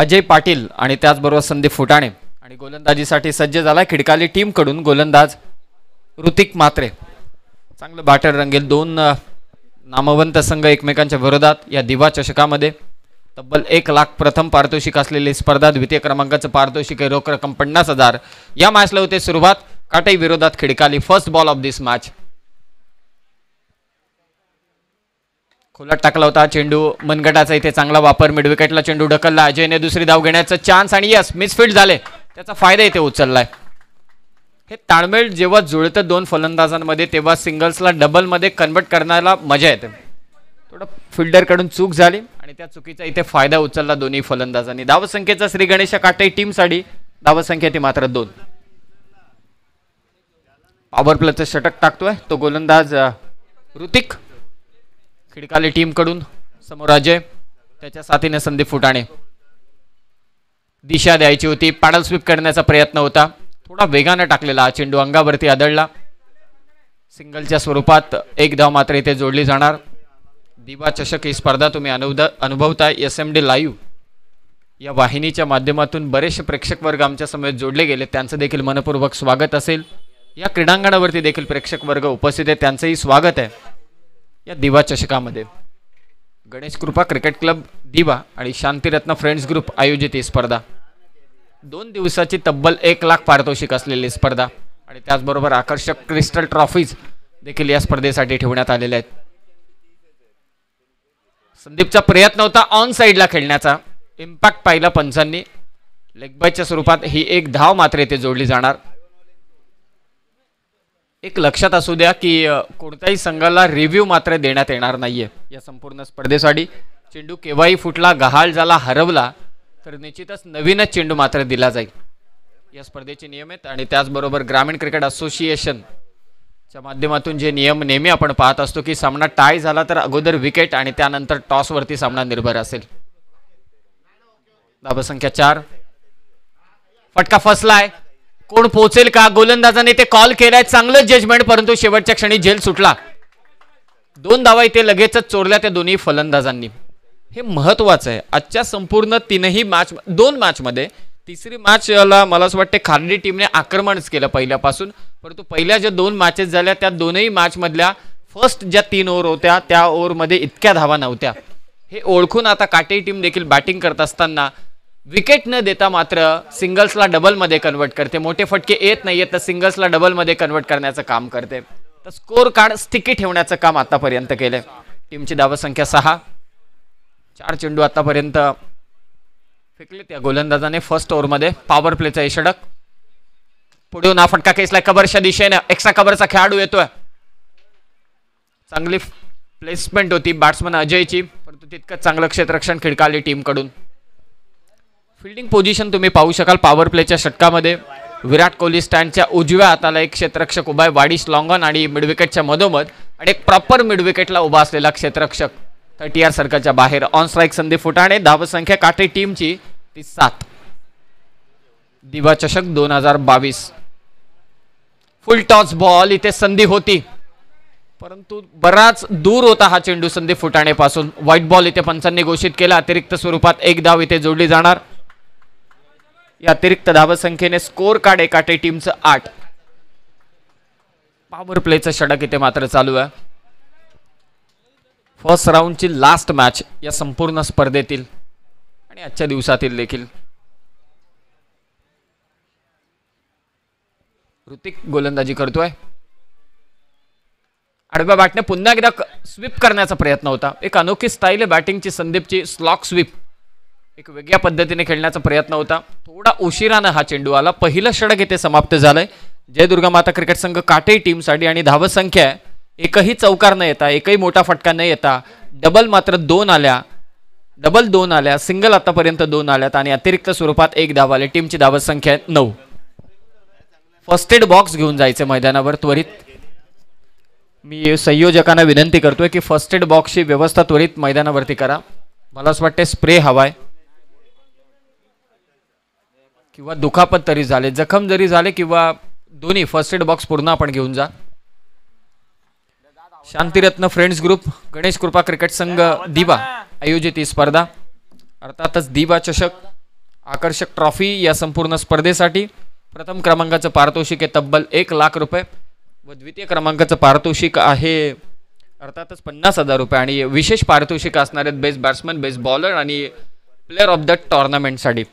अजय पाटील आणि त्याचबरोबर संदीप फुटाणे आणि गोलंदाजीसाठी सज्ज झाला खिडकाली टीमकडून गोलंदाज ऋतिक मात्रे चांगलं बॅटर रंगेल दोन नामवंत संघ एकमेकांच्या विरोधात या दिवा चषकामध्ये तब्बल एक लाख प्रथम पारितोषिक असलेली स्पर्धा द्वितीय क्रमांकाचं पारितोषिक आहे रोख रक्कम पन्नास हजार या मॅचला होते सुरुवात काटाई विरोधात खिडकाली first ball of this match खोलात टाकला होता चेंडू मनगटाचा इथे चांगला वापर मिडविकेटला चेंडू ढकलला अजयने दुसरी धाव घेण्याचा चान्स आणि यस मिसफिल्ड झाले त्याचा फायदा इथे उचललाय हे ताळमेळ जेव्हा जुळतं दोन फलंदाजांमध्ये तेव्हा सिंगल्सला डबलमध्ये कन्वर्ट करण्याला मजा येते थोडं फिल्डरकडून चूक झाली आणि त्या चुकीचा इथे फायदा उचलला दोन्ही फलंदाजांनी धावसंख्येचा श्री गणेश काटे टीमसाठी धावसंख्या ती मात्र दोन पॉवर प्लेचं षटक टाकतोय तो गोलंदाज ऋतिक खिडकाले टीमकडून समोर अजय त्याच्या साथीने संदीप फुटाणे दिशा द्यायची होती पॅडल स्वीप करण्याचा प्रयत्न होता थोडा वेगानं टाकलेला चेंडू अंगावरती आदळला सिंगलच्या स्वरूपात एक धाव मात्र इथे जोडली जाणार दिवा चषक ही स्पर्धा तुम्ही अनुभव अनुभवता एस एम डी लाईव्ह या वाहिनीच्या माध्यमातून बरेचसे प्रेक्षक वर्ग आमच्या समोर जोडले गेले त्यांचं देखील मनपूर्वक स्वागत असेल या क्रीडांगणावरती देखील प्रेक्षक वर्ग उपस्थित आहे त्यांचंही स्वागत आहे या दिवा चषकामध्ये गणेश कृपा क्रिकेट क्लब दिवा आणि शांतिरत्न फ्रेंड्स ग्रुप आयोजित ही स्पर्धा दोन दिवसाची तब्बल एक लाख पारितोषिक असलेली स्पर्धा आणि त्याचबरोबर आकर्षक क्रिस्टल ट्रॉफीज देखील या स्पर्धेसाठी ठेवण्यात आलेल्या आहेत संदीपचा प्रयत्न होता ऑन साईडला खेळण्याचा इम्पॅक्ट पाहिला पंचांनी लेगबायच्या स्वरूपात ही एक धाव मात्र येथे जोडली जाणार एक लक्षात असू द्या की कोणत्याही संघाला रिव्ह्यू मात्र देण्यात येणार नाही आहे या संपूर्ण स्पर्धेसाठी चेंडू केव्हाही फुटला गहाळ झाला हरवला तर निश्चितच नवीनच चेंडू मात्र दिला जाईल या स्पर्धेचे नियम आहेत आणि त्याचबरोबर ग्रामीण क्रिकेट असोसिएशनच्या माध्यमातून जे नियम नेहमी आपण पाहत असतो की सामना टाय झाला तर अगोदर विकेट आणि त्यानंतर टॉसवरती सामना निर्भर असेल दाबसंख्या चार फटका फसलाय कोण पोहोचेल का गोलंदाजाने ते कॉल केलाय चांगलं जजमेंट परंतु शेवटच्या क्षणी झेल सुटला दोन धावा इथे लगेचच चोरल्या त्या दोन्ही फलंदाजांनी हे महत्वाचं आहे आजच्या संपूर्ण तीनही मॅच दोन मॅचमध्ये तिसरी मॅचला मला असं वाटते खारडी टीमने आक्रमणच केलं पहिल्यापासून परंतु पहिल्या ज्या दोन मॅचेस झाल्या त्या दोनही मॅचमधल्या फर्स्ट ज्या तीन ओव्हर होत्या त्या ओव्हरमध्ये इतक्या धावा नव्हत्या हे ओळखून आता काटे टीम देखील बॅटिंग करत असताना विकेट न देता मात्र सिंगल्सला डबलमध्ये कन्वर्ट करते मोठे फटके येत नाही तर सिंगल्सला डबलमध्ये कन्वर्ट करण्याचं काम करते तर स्कोर कार्ड स्थिकी ठेवण्याचं काम आतापर्यंत केले टीमची संख्या सहा चार चेंडू आतापर्यंत फेकले त्या गोलंदाजाने फर्स्ट ओव्हरमध्ये पॉवर प्लेचा षडक पुढे ना फटका केसला कबरच्या दिशेने एक्स्ट्रा कबरचा खेळाडू येतोय चांगली प्लेसमेंट होती बॅट्समन अजयची परंतु तितकंच चांगलं क्षेत्ररक्षण टीम टीमकडून फिल्डिंग पोझिशन तुम्ही पाहू शकाल पॉवर प्लेच्या षटकामध्ये विराट कोहली स्टँडच्या उजव्या हाताला एक क्षेत्ररक्षक उभा आहे वाडीश लॉंगॉन आणि मिडविकेटच्या मधोमध आणि एक प्रॉपर मिडविकेटला उभा असलेला क्षेत्ररक्षक थर्टी आर सर्कलच्या बाहेर ऑन स्ट्राईक संधी फुटाणे धावसंख्या काटे टीमची ती सात दिवा चषक दोन हजार बावीस फुल टॉस बॉल इथे संधी होती परंतु बराच दूर होता हा चेंडू संधी फुटाणेपासून व्हाईट बॉल इथे पंचांनी घोषित केला अतिरिक्त स्वरूपात एक धाव इथे जोडली जाणार या अतिरिक्त धावसंख्येने स्कोर कार्ड एकाटे टीमचं आठ पावर प्लेचं षटक इथे मात्र चालू आहे फर्स्ट राऊंडची लास्ट मॅच या संपूर्ण स्पर्धेतील आणि आजच्या दिवसातील देखील ऋतिक गोलंदाजी करतोय आडव्या बॅटने पुन्हा एकदा स्वीप करण्याचा प्रयत्न होता एक अनोखी स्टाईल आहे बॅटिंगची संदीपची स्लॉक स्वीप एक वेगळ्या पद्धतीने खेळण्याचा प्रयत्न होता थोडा उशिरानं हा चेंडू आला पहिलं षडक येथे समाप्त झालंय जयदुर्गा माता क्रिकेट संघ टीम टीमसाठी आणि धावत संख्या एकही चौकार न येता एकही मोठा फटका न येता डबल मात्र दोन आल्या डबल दोन आल्या सिंगल आतापर्यंत दोन आल्यात आणि अतिरिक्त स्वरूपात एक धाव आले टीमची धावत संख्या आहे नऊ फर्स्ट एड बॉक्स घेऊन जायचे मैदानावर त्वरित मी संयोजकांना विनंती करतोय की फर्स्ट एड बॉक्सची व्यवस्था त्वरित मैदानावरती करा मला असं वाटते स्प्रे हवाय किंवा दुखापत तरी झाले जखम जरी झाले किंवा दोन्ही फर्स्ट एड बॉक्स पूर्ण आपण घेऊन जा शांतिरत्न फ्रेंड्स ग्रुप गणेश कृपा क्रिकेट संघ दिवा आयोजित ही स्पर्धा अर्थातच दिवा चषक आकर्षक ट्रॉफी या संपूर्ण स्पर्धेसाठी प्रथम क्रमांकाचं पारितोषिक आहे तब्बल एक लाख रुपये व द्वितीय क्रमांकाचं पारितोषिक आहे अर्थातच पन्नास हजार रुपये आणि विशेष पारितोषिक असणार आहेत बेस्ट बॅट्समन बेस्ट बॉलर आणि प्लेअर ऑफ द टोर्नामेंटसाठी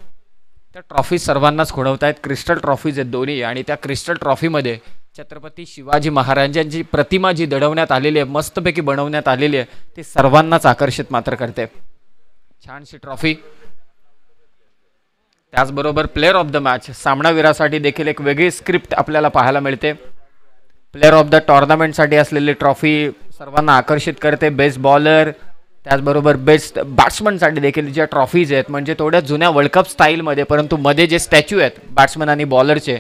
त्या ट्रॉफी सर्वांनाच खुणवत आहेत क्रिस्टल ट्रॉफीज आहेत दोन्ही आणि त्या क्रिस्टल ट्रॉफीमध्ये छत्रपती शिवाजी महाराजांची प्रतिमा जी दडवण्यात आलेली आहे मस्तपैकी बनवण्यात आलेली आहे ती सर्वांनाच आकर्षित मात्र करते छानशी ट्रॉफी त्याचबरोबर प्लेअर ऑफ द मॅच सामनावीरासाठी देखील एक वेगळी स्क्रिप्ट आपल्याला पाहायला मिळते प्लेअर ऑफ द टोर्नामेंटसाठी असलेली ट्रॉफी सर्वांना आकर्षित करते बेस्ट बॉलर त्याचबरोबर बेस्ट बॅट्समनसाठी देखील ज्या ट्रॉफीज आहेत म्हणजे थोड्या जुन्या वर्ल्ड कप स्टाईलमध्ये परंतु मध्ये जे स्टॅच्यू आहेत बॅट्समन आणि बॉलरचे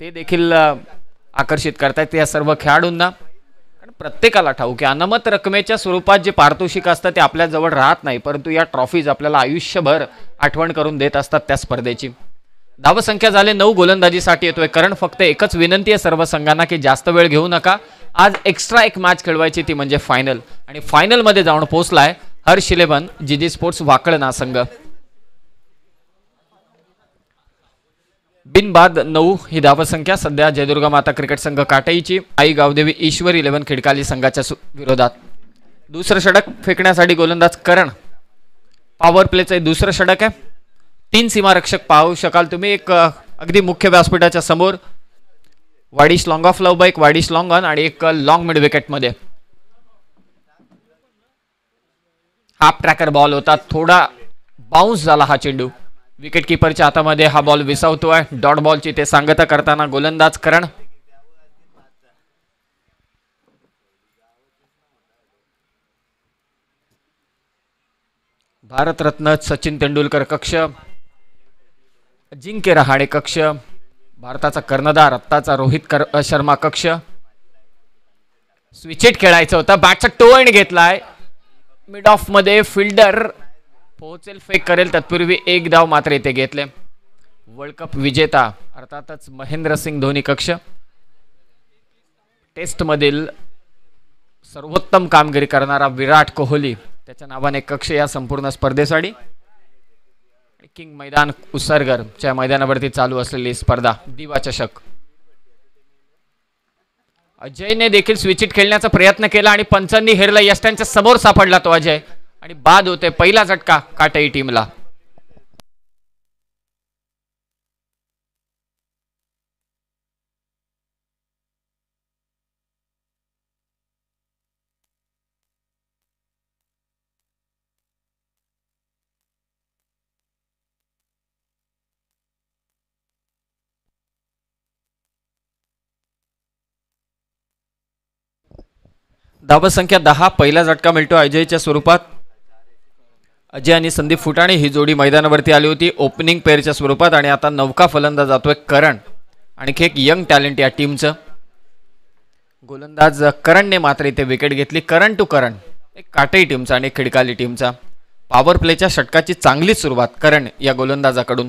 ते देखील आकर्षित करतात या सर्व खेळाडूंना कारण प्रत्येकाला ठाऊ की अनामत रकमेच्या स्वरूपात जे पारितोषिक असतं ते आपल्याजवळ राहत नाही परंतु या ट्रॉफीज आपल्याला आयुष्यभर आठवण करून देत असतात त्या स्पर्धेची धावसंख्या झाले नऊ गोलंदाजीसाठी येतोय कारण फक्त एकच विनंती आहे सर्व संघांना की जास्त वेळ घेऊ नका आज एक्स्ट्रा एक मॅच खेळवायची ती म्हणजे फायनल आणि फायनलमध्ये जाऊन पोहोचलाय हर्ष इलेवन जीजी स्पोर्ट्स वाकळना संघ बिनबाद नऊ ही धावसंख्या सध्या जयदुर्गा माता क्रिकेट संघ काटईची आई गावदेवी ईश्वर इलेव्हन खिडकाली संघाच्या विरोधात दुसरं षडक फेकण्यासाठी गोलंदाज करण पॉवर प्लेचं दुसरं षडक आहे तीन सीमारक्षक पाहू शकाल तुम्ही एक अगदी मुख्य व्यासपीठाच्या समोर वाडी स्लॉंग ऑफ लव्ह बाईक वाडी स्लॉंग ऑन आणि एक लॉंग मिड विकेटमध्ये हाफ ट्रॅकर बॉल होता थोडा बाउन्स झाला हा चेंडू विकेट किपरच्या हातामध्ये हा बॉल विसावतोय डॉट बॉलची ते सांगत करताना गोलंदाज करण भारतरत्न सचिन तेंडुलकर कक्ष जिंके रहाणे कक्ष भारताचा कर्णधार आत्ताचा रोहित कर शर्मा कक्ष स्विचेट खेळायचं होतं बॅटचा टोन घेतलाय मिड ऑफ मध्ये फिल्डर पोहोचेल फेक करेल तत्पूर्वी एक धाव मात्र इथे घेतले वर्ल्ड कप विजेता अर्थातच महेंद्रसिंग धोनी कक्ष टेस्टमधील सर्वोत्तम कामगिरी करणारा विराट कोहली त्याच्या नावाने कक्ष या संपूर्ण स्पर्धेसाठी किंग मैदान उसरगरच्या मैदानावरती चालू असलेली स्पर्धा दिवा चषक अजयने देखील स्विचिट खेळण्याचा प्रयत्न केला आणि पंचांनी हेरला यष्ट्यांच्या समोर सापडला तो अजय आणि बाद होते पहिला झटका काटई टीमला धावसंख्या दहा पहिला झटका मिळतो अजयच्या स्वरूपात अजय आणि संदीप फुटाणे ही जोडी मैदानावरती आली होती ओपनिंग पेअरच्या स्वरूपात आणि आता नौका फलंदाज जातोय करण आणखी एक यंग टॅलेंट या टीमचं गोलंदाज करणने मात्र इथे विकेट घेतली करण टू करण एक काटई टीमचा आणि खिडकाली टीमचा पॉवर प्लेच्या षटकाची चांगली सुरुवात करण या गोलंदाजाकडून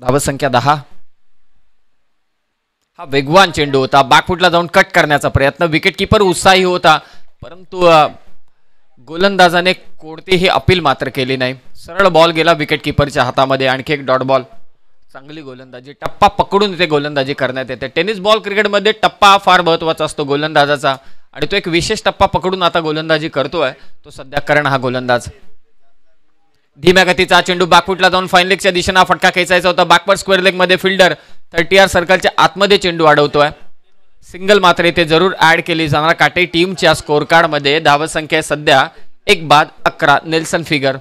धावसंख्या दहा हा वेगवान चेंडू होता बॅकफुटला जाऊन कट करण्याचा प्रयत्न विकेटकीपर उत्साही होता परंतु गोलंदाजाने कोणतीही अपील मात्र केली नाही सरळ बॉल गेला विकेटकीपरच्या हातामध्ये आणखी एक डॉट बॉल चांगली गोलंदाजी टप्पा पकडून इथे गोलंदाजी करण्यात येते टेनिस बॉल क्रिकेटमध्ये टप्पा फार महत्त्वाचा असतो गोलंदाजाचा आणि तो एक विशेष टप्पा पकडून आता गोलंदाजी करतोय तो सध्या करण हा गोलंदाज धीम्या गतीचा चेंडू बाकुटला जाऊन फाईन लेगच्या दिशेने फटका खेचायचा होता बाकपट स्क्वेअर लेग मध्ये फिल्डर थर्टी आर सर्कलच्या आतमध्ये चेंडू अडवतोय सिंगल मात्र इथे जरूर ऍड केली जाणार काटे टीमच्या मध्ये धाव धावसंख्या सध्या एक बाद अकरा नेल्सन फिगर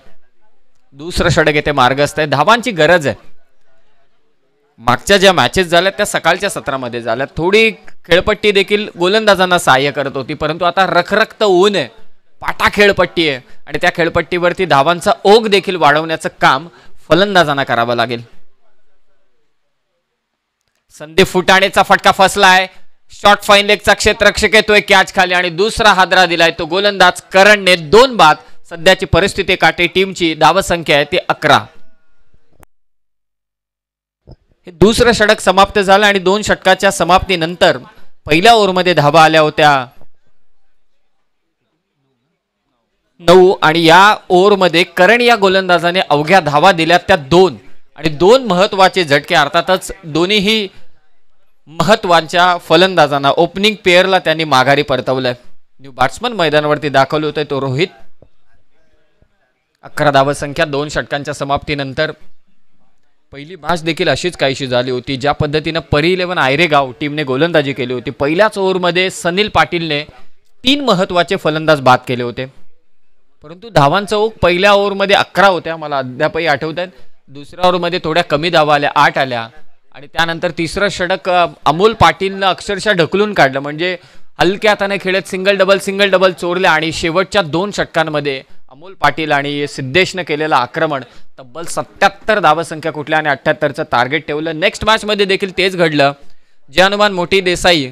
दुसरं षडक येथे मार्गस्थ आहे धावांची गरज आहे मागच्या ज्या मॅचेस झाल्या त्या सकाळच्या सत्रामध्ये झाल्या थोडी खेळपट्टी देखील गोलंदाजांना सहाय्य करत होती परंतु आता रखरक्त ऊन आहे पाटा खेळपट्टी आहे आणि त्या खेळपट्टीवरती धावांचा ओघ देखील वाढवण्याचं काम फलंदाजांना करावं लागेल संदीप फुटाणेचा फटका फसला आहे शॉर्ट फाईन लेगचा क्षेत्रक्षक येतोय कॅच खाली आणि दुसरा हादरा दिलाय तो गोलंदाज करणने दोन बाद सध्याची परिस्थिती काटे टीमची धावसंख्या आहे ती अकरा हे दुसरं षटक समाप्त झालं आणि दोन षटकाच्या समाप्तीनंतर पहिल्या ओव्हरमध्ये धावा आल्या होत्या नऊ आणि या ओव्हरमध्ये करण या गोलंदाजाने अवघ्या धावा दिल्या त्या दोन आणि दोन महत्त्वाचे झटके अर्थातच दोन्हीही महत्वाच्या फलंदाजांना ओपनिंग पेअरला त्यांनी माघारी परतवलंय न्यू बॅट्समन मैदानावरती दाखवलं होतं तो रोहित अकरा संख्या दोन षटकांच्या समाप्तीनंतर पहिली मॅच देखील अशीच काहीशी झाली होती ज्या पद्धतीनं परी इलेव्हन आयरेगाव टीमने गोलंदाजी केली होती पहिल्याच ओव्हरमध्ये सनील पाटीलने तीन महत्त्वाचे फलंदाज बाद केले होते परंतु धावांचा ओघ पहिल्या ओव्हरमध्ये अकरा होत्या मला अद्यापही आठवत आहेत दुसऱ्या ओव्हरमध्ये थोड्या कमी धावा आल्या आठ आल्या आणि त्यानंतर तिसरं षडक अमोल पाटीलनं अक्षरशः ढकलून काढलं म्हणजे हलक्या हाताने खेळत सिंगल डबल सिंगल डबल चोरल्या आणि शेवटच्या दोन षटकांमध्ये अमोल पाटील आणि सिद्धेशनं केलेलं आक्रमण तब्बल सत्याहत्तर धावसंख्या कुठल्या आणि अठ्ठ्याहत्तरचं टार्गेट ठेवलं नेक्स्ट मॅचमध्ये देखील तेच घडलं जे हनुमान मोठी देसाई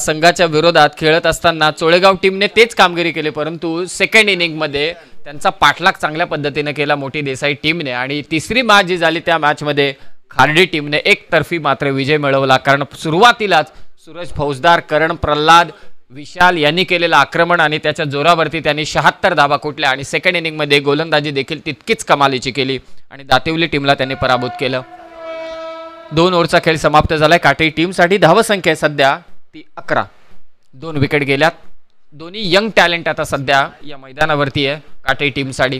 संघाच्या विरोधात खेळत असताना चोळेगाव टीमने तेच कामगिरी केली परंतु सेकंड इनिंगमध्ये त्यांचा पाठलाग चांगल्या पद्धतीने केला मोठी देसाई टीमने आणि तिसरी मॅच जी झाली त्या मॅचमध्ये खार्डी टीमने एकतर्फी मात्र विजय मिळवला कारण सुरुवातीलाच सूरज फौजदार करण प्रल्हाद विशाल यांनी केलेलं आक्रमण आणि त्याच्या जोरावरती त्यांनी शहात्तर धाबा कुटल्या आणि सेकंड इनिंगमध्ये गोलंदाजी देखील तितकीच कमालीची केली आणि दातिवली टीमला त्यांनी पराभूत केलं दोन ओरचा खेळ समाप्त झालाय काठी टीमसाठी धावसंख्या सध्या ती अकरा दोन विकेट गेल्यात दोन्ही यंग टॅलेंट आता सध्या या मैदानावरती आहे काटे टीम साडी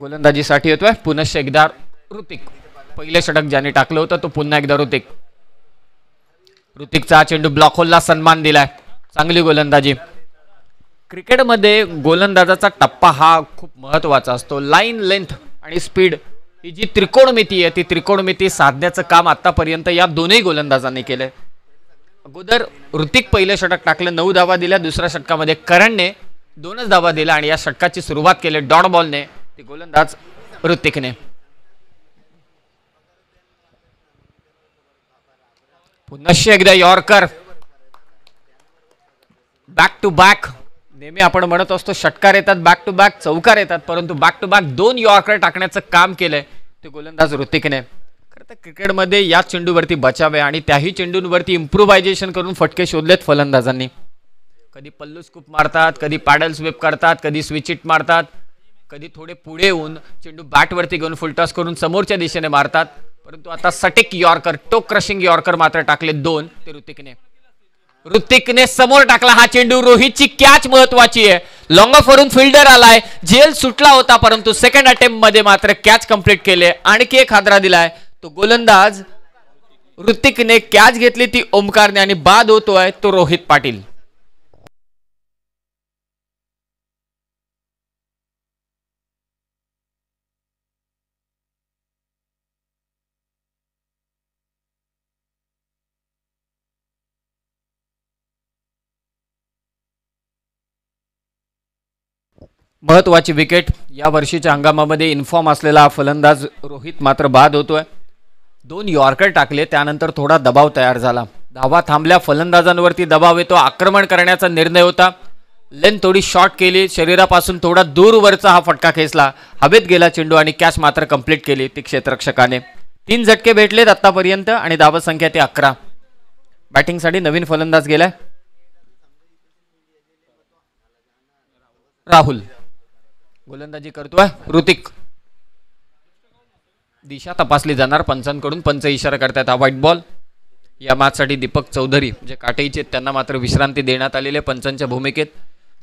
गोलंदाजीसाठी येतोय पुनश्च एकदा ऋतिक पहिले षटक ज्याने टाकलं होतं तो पुन्हा एकदा ऋतिक ऋतिकचा चेंडू ब्लॉक होलला सन्मान दिलाय चांगली गोलंदाजी क्रिकेटमध्ये गोलंदाजाचा टप्पा हा खूप महत्त्वाचा असतो लाईन लेंथ आणि स्पीड ही जी त्रिकोणमिती आहे ती त्रिकोणमिती साधण्याचं काम आतापर्यंत या दोनही गोलंदाजांनी केलंय अगोदर ऋतिक पहिलं षटक टाकलं नऊ धावा दिल्या दुसऱ्या षटकामध्ये करणने दोनच धावा दिला आणि या षटकाची सुरुवात केली डॉट बॉलने ते गोलंदाज ऋतिकने पुन्हा एकदा यॉर्कर बॅक टू बॅक नेहमी आपण म्हणत असतो षटकार येतात बॅक टू बॅक चौकार येतात परंतु बॅक टू बॅक दोन यॉर्कर टाकण्याचं काम केलंय ते गोलंदाज ऋतिकने खरं तर क्रिकेटमध्ये याच चेंडूवरती बचाव आहे आणि त्याही चेंडूंवरती इम्प्रुव्हायझेशन करून फटके शोधलेत फलंदाजांनी कधी पल्लू स्कूप मारतात कधी पॅडल स्वीप करतात कधी इट मारतात कधी थोडे पुढे येऊन चेंडू बॅटवरती घेऊन फुलटॉस करून समोरच्या दिशेने मारतात परंतु आता सटिक यॉर्कर टोक क्रशिंग यॉर्कर मात्र टाकले दोन ते ऋतिकने ऋतिकने समोर टाकला हा चेंडू रोहितची कॅच महत्वाची आहे लॉंग ऑफ वरून फिल्डर आलाय जेल सुटला होता परंतु सेकंड अटेम्प्ट मध्ये मात्र कॅच कम्प्लीट केले आणखी एक हादरा दिलाय तो गोलंदाज ऋतिकने कॅच घेतली ती ओमकारने आणि बाद होतोय तो रोहित पाटील महत्त्वाची विकेट या वर्षीच्या हंगामामध्ये इन्फॉर्म असलेला फलंदाज रोहित मात्र बाद होतोय दोन यॉर्कर टाकले त्यानंतर थोडा दबाव तयार झाला धावा थांबल्या फलंदाजांवरती दबाव येतो आक्रमण करण्याचा निर्णय होता लेन थोडी शॉर्ट केली शरीरापासून थोडा दूरवरचा हा फटका खेचला हवेत गेला चेंडू आणि कॅश मात्र कंप्लीट केली ती क्षेत्ररक्षकाने तीन झटके भेटलेत आत्तापर्यंत आणि संख्या ते अकरा बॅटिंगसाठी नवीन फलंदाज गेलाय राहुल गोलंदाजी करतोय ऋतिक दिशा तपासली जाणार पंचांकडून पंच इशारा करतायत हा व्हाईट बॉल या मातसाठी दीपक चौधरी जे काटेचे त्यांना मात्र विश्रांती देण्यात आलेली आहे पंचांच्या भूमिकेत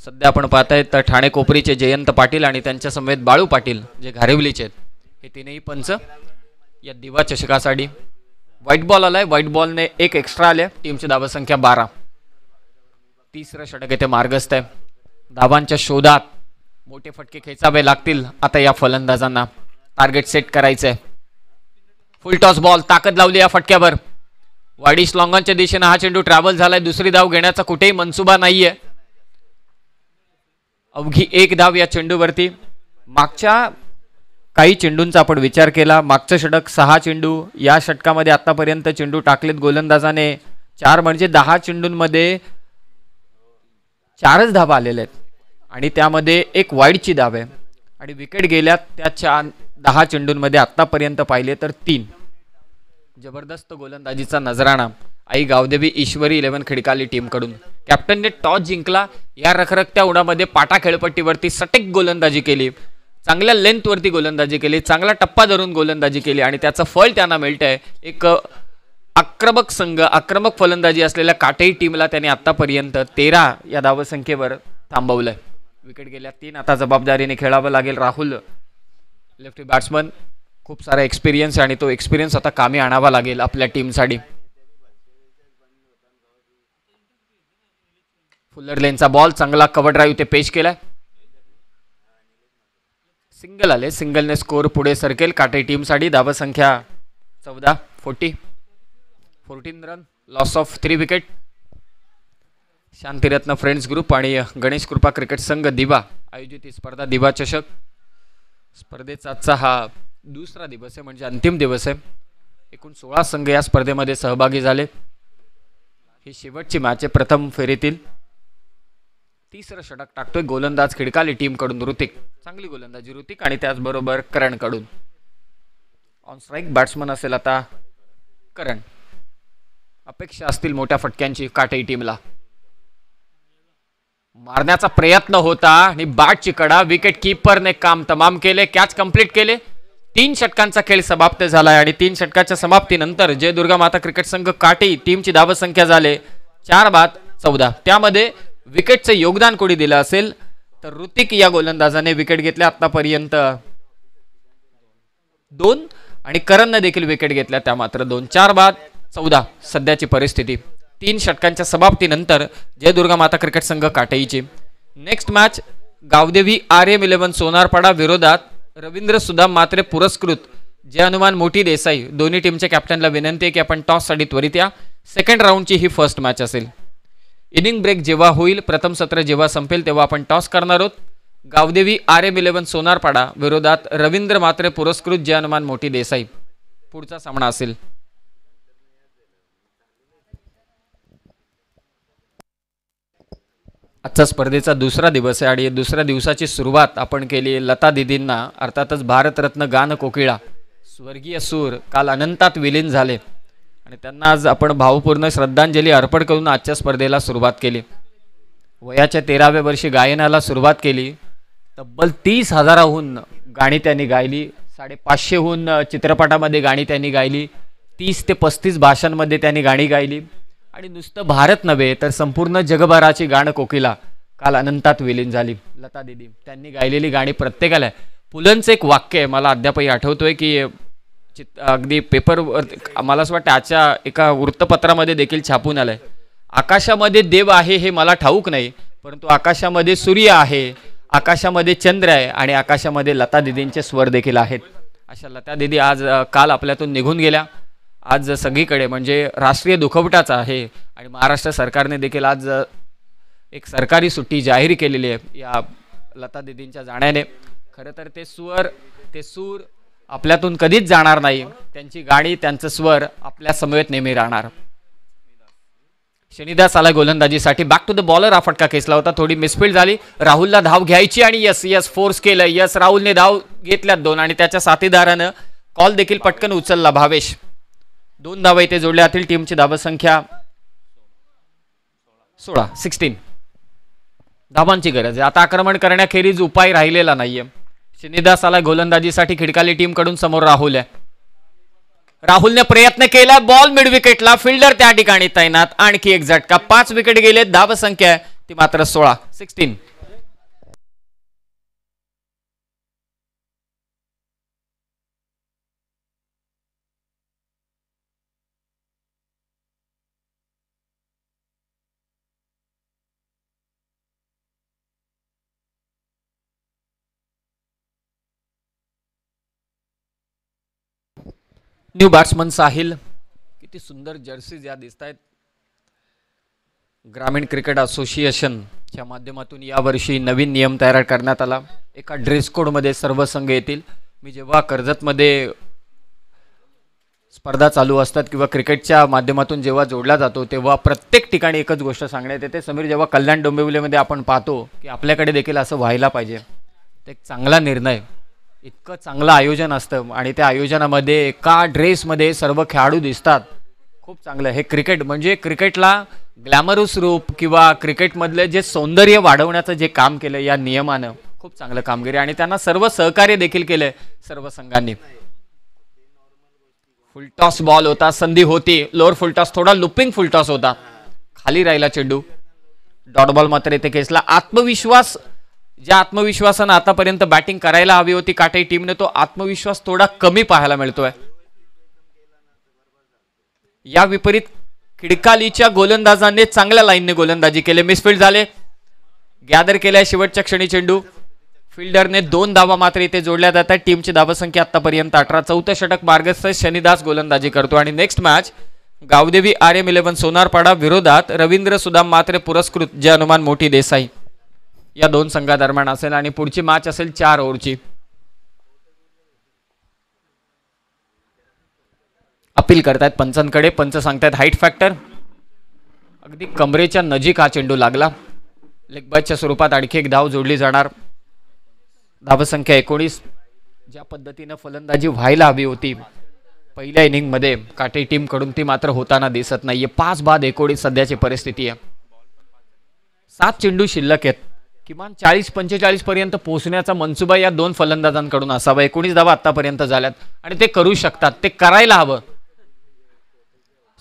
सध्या आपण पाहताय तर ठाणे कोपरीचे जयंत पाटील आणि त्यांच्या समेत बाळू पाटील जे घारिवलीचे आहेत हे तिनेही पंच या दिवा चषकासाठी व्हाईट बॉल आलाय व्हाईट बॉलने एक एक्स्ट्रा आले टीमची धावसंख्या बारा तिसरं षटक येथे मार्गस्थ आहे धावांच्या शोधात मोठे फटके खेचावे लागतील आता या फलंदाजांना टार्गेट सेट करायचंय फुल टॉस बॉल ताकद लावली या फटक्यावर वाडीश लॉंगांच्या दिशेने हा चेंडू ट्रॅव्हल झालाय दुसरी धाव घेण्याचा कुठेही मनसुबा नाहीये अवघी एक धाव या चेंडूवरती मागच्या काही चेंडूंचा आपण विचार केला मागचं षटक सहा चेंडू या षटकामध्ये आतापर्यंत चेंडू टाकलेत गोलंदाजाने चार म्हणजे दहा चेंडूंमध्ये चारच धाव आलेल्या आहेत आणि त्यामध्ये एक वाईडची दाब आहे आणि विकेट गेल्या त्या चार दहा चेंडूंमध्ये आत्तापर्यंत पाहिले तर तीन जबरदस्त गोलंदाजीचा नजराणा आई गावदेवी ईश्वरी इलेव्हन खिडकाली टीमकडून कॅप्टनने टॉस जिंकला या रखरखत्या उडामध्ये पाटा खेळपट्टीवरती सटेक गोलंदाजी केली चांगल्या लेंथवरती गोलंदाजी केली चांगला टप्पा धरून गोलंदाजी केली आणि त्याचं फळ त्यांना मिळतं आहे एक आक्रमक संघ आक्रमक फलंदाजी असलेल्या काटेई टीमला त्याने आत्तापर्यंत तेरा या धावसंख्येवर थांबवलं आहे विकेट गेल्या तीन आता जबाबदारीने खेळावं लागेल राहुल लेफ्ट बॅट्समन खूप सारा एक्सपिरियन्स आहे आणि तो एक्सपिरियन्स आता कामी आणावा लागेल आपल्या टीमसाठी फुल्लर लेनचा बॉल चांगला कवर ड्राईव्ह ते पेश केलाय सिंगल आले सिंगलने स्कोर पुढे सरकेल काटे टीमसाठी धावसंख्या चौदा forty fourteen run loss of three wicket Shantiratna friends group आणि गणेश कृपा क्रिकेट संघ दिवा आयोजित ही स्पर्धा दिवा चषक स्पर्धेचा आजचा हा दुसरा दिवस आहे म्हणजे अंतिम दिवस आहे एकूण सोळा संघ या स्पर्धेमध्ये सहभागी झाले ही शेवटची मॅच आहे प्रथम फेरीतील तिसरं षटक टाकतोय गोलंदाज खिडकाली टीमकडून ऋतिक चांगली गोलंदाजी ऋतिक आणि त्याचबरोबर करणकडून ऑन स्ट्राईक बॅट्समन असेल आता करण अपेक्षा असतील मोठ्या फटक्यांची काटे टीमला मारण्याचा प्रयत्न होता आणि बाट चिकडा विकेट किपरने काम तमाम केले कॅच कंप्लीट केले तीन षटकांचा खेळ समाप्त झाला आणि तीन षटकाच्या समाप्तीनंतर दुर्गा माता क्रिकेट संघ काटी टीमची धावसंख्या झाले चार बाद चौदा त्यामध्ये विकेटचं योगदान कोणी दिलं असेल तर ऋतिक या गोलंदाजाने विकेट घेतल्या आतापर्यंत दोन आणि करणनं देखील विकेट घेतल्या त्या मात्र दोन चार बाद चौदा सध्याची परिस्थिती तीन षटकांच्या समाप्तीनंतर जयदुर्गा माता क्रिकेट संघ काटईचे next match Gavdevi R M eleven Sonarpada विरोधात रवींद्र सुदाम मात्रे पुरस्कृत जय हनुमान मोठी देसाई दोन्ही टीमच्या कॅप्टनला विनंती आहे की आपण टॉससाठी त्वरित या सेकंड राऊंडची ही फर्स्ट मॅच असेल इनिंग ब्रेक जेव्हा होईल प्रथम सत्र जेव्हा संपेल तेव्हा आपण टॉस करणार आहोत Gavdevi R M eleven Sonarpada विरोधात रवींद्र मात्रे पुरस्कृत जय हनुमान मोठी देसाई पुढचा सामना असेल आजचा स्पर्धेचा दुसरा दिवस आहे आणि दुसऱ्या दिवसाची सुरुवात आपण केली लता दिदींना अर्थातच भारतरत्न गान कोकिळा स्वर्गीय सूर काल अनंतात विलीन झाले आणि त्यांना आज आपण भावपूर्ण श्रद्धांजली अर्पण करून आजच्या स्पर्धेला सुरुवात केली वयाच्या तेराव्या वर्षी गायनाला सुरुवात केली तब्बल तीस हजाराहून गाणी त्यांनी गायली साडेपाचशेहून चित्रपटामध्ये गाणी त्यांनी गायली तीस ते पस्तीस भाषांमध्ये त्यांनी गाणी गायली आणि नुसतं भारत नव्हे तर संपूर्ण जगभराची गाणं कोकिला काल अनंतात विलीन झाली लता दिदी त्यांनी गायलेली गाणी प्रत्येकाला पुलंचं एक वाक्य आहे मला अद्यापही आठवतोय की चित अगदी पेपरवर मला असं वाटतं आजच्या एका वृत्तपत्रामध्ये देखील छापून आलं आहे आकाशामध्ये देव आहे हे मला ठाऊक नाही परंतु आकाशामध्ये सूर्य आहे आकाशामध्ये चंद्र आहे आणि आकाशामध्ये लता दिदींचे स्वर देखील आहेत अशा लता दिदी आज काल आपल्यातून निघून गेल्या आज सगळीकडे म्हणजे राष्ट्रीय दुखवटाचा आहे आणि महाराष्ट्र सरकारने देखील आज एक सरकारी सुट्टी जाहीर केलेली आहे या लता दिदींच्या जाण्याने खरं तर ते सुवर ते सूर आपल्यातून कधीच जाणार नाही त्यांची गाणी त्यांचं स्वर आपल्या समवेत नेहमी राहणार शनिदास आला गोलंदाजीसाठी बॅक टू द बॉलर हा फटका खेचला होता थोडी मिसफील्ड झाली राहुलला धाव घ्यायची आणि यस यस फोर्स केलं यस राहुलने धाव घेतल्यात दोन आणि त्याच्या साथीदारानं कॉल देखील पटकन उचलला भावेश दोन धावा इथे जोडल्या जातील टीमची धावसंख्या सोळा सिक्स्टीन धावांची गरज आहे आता आक्रमण करण्याखेरीज उपाय राहिलेला नाहीये शिनिदासाला गोलंदाजीसाठी खिडकाली टीमकडून समोर राहुल आहे राहुलने प्रयत्न केला बॉल मिडविकेटला फिल्डर त्या ठिकाणी तैनात आणखी एक झटका पाच विकेट गेले धावसंख्या ती मात्र सोळा सिक्स्टीन न्यू बॅट्समन साहिल किती सुंदर जर्सीज या दिसत आहेत ग्रामीण क्रिकेट असोसिएशनच्या माध्यमातून यावर्षी नवीन नियम तयार करण्यात आला एका ड्रेस कोडमध्ये सर्व संघ येतील मी जेव्हा कर्जतमध्ये स्पर्धा चालू असतात किंवा क्रिकेटच्या माध्यमातून जेव्हा जोडला जातो तेव्हा प्रत्येक ठिकाणी एकच गोष्ट सांगण्यात येते समीर जेव्हा कल्याण डोंबिवलीमध्ये आपण पाहतो की आपल्याकडे देखील असं व्हायला पाहिजे ते एक चांगला निर्णय इतकं चांगलं आयोजन असतं आणि त्या आयोजनामध्ये एका ड्रेसमध्ये सर्व खेळाडू दिसतात खूप चांगलं हे क्रिकेट म्हणजे क्रिकेटला ग्लॅमरस रूप किंवा क्रिकेटमधलं जे सौंदर्य वाढवण्याचं जे काम केलं या नियमानं खूप चांगलं कामगिरी आणि त्यांना सर्व सहकार्य देखील केलं सर्व संघांनी फुलटॉस बॉल होता संधी होती लोअर फुलटॉस थोडा लुपिंग फुलटॉस होता खाली राहिला चेंडू डॉट बॉल मात्र येथे केसला आत्मविश्वास ज्या आत्मविश्वासानं आतापर्यंत बॅटिंग करायला हवी होती काटाई टीमने तो आत्मविश्वास थोडा कमी पाहायला मिळतोय या विपरीत खिडकालीच्या गोलंदाजाने चांगल्या लाईनने गोलंदाजी केले मिसफिल्ड झाले गॅदर केल्या शेवटच्या क्षणी चेंडू फिल्डरने दोन धावा मात्र इथे जोडल्या जातात टीमची धावसंख्या आतापर्यंत अठरा चौथं षटक मार्गस्थ शनिदास गोलंदाजी करतो आणि next match Gavdevi R M eleven Sonarpada विरोधात रवींद्र सुदाम मात्र पुरस्कृत जे अनुमान मोठी देसाई या दोन संघादरम्यान असेल आणि पुढची मॅच असेल चार ओव्हरची अपील करतायत पंचांकडे पंच सांगतायत हाईट फॅक्टर अगदी कमरेच्या नजीक हा चेंडू लागला लेगबाजच्या स्वरूपात आणखी एक धाव जोडली जाणार धावसंख्या एकोणीस ज्या पद्धतीनं फलंदाजी व्हायला हवी होती पहिल्या इनिंगमध्ये काटे टीमकडून ती मात्र होताना दिसत नाहीये पाच बाद एकोणीस सध्याची परिस्थिती आहे सात चेंडू शिल्लक आहेत किमान चाळीस पंचेचाळीस पर्यंत पोहोचण्याचा मनसुबा या दोन फलंदाजांकडून असावा एकोणीस धावा आतापर्यंत झाल्यात आणि ते करू शकतात ते करायला हवं